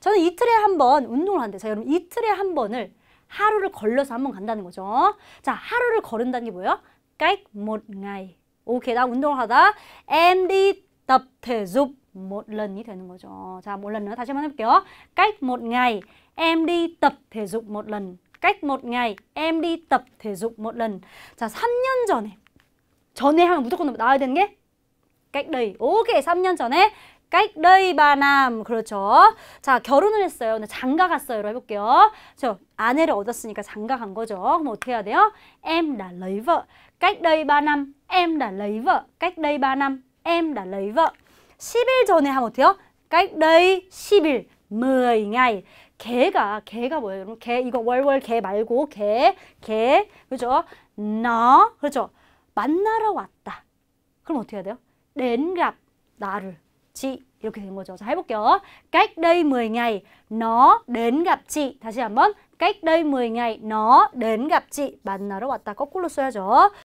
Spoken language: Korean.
저는 이틀에 한 번 운동을 한대요. 자, 여러분 이틀에 한 번을 하루를 걸러서 한 번 간다는 거죠. 자, 하루를 걸은다는 게 뭐예요? 까익 못 나이. 오케이, 나 운동을 하다. 엠디 덥태줍 m 런이 되는 거죠. 자, một 다시 한번 해볼게요. Cách một ngày em đi tập thể dục 자, 3년 전에 전에 하면 무조건 나와야 되는 게 cách 오케이, 3년 전에 까이더이 바남 그렇죠. 자 결혼을 했어요. 근데 장가 갔어요.로 해볼게요. 저 아내를 얻었으니까 장가 간 거죠. 그럼 어떻게 해야 돼요? Em đã lấy vợ. Cách đây 3 năm. Em đã lấy vợ. Cách đây 3 năm. Em đã lấy vợ. 10일 전에 하면 어때요? Cách đây 10일. 10 ngày. 개가 개가 뭐예요 여러분? 개 이거 월월 개 말고 개, 개 그죠? 렇너 그렇죠? 만나러 왔다. 그럼 어떻게 해야 돼요? 렌갑 나를 지 이렇게 된 거죠. 자, 해볼게요. Cách đây 10 ngày nó đến gặp chị. 다시 한번. Cách đây 10 ngày nó đến gặp chị. 만나러 왔다. 거꾸로 써야죠.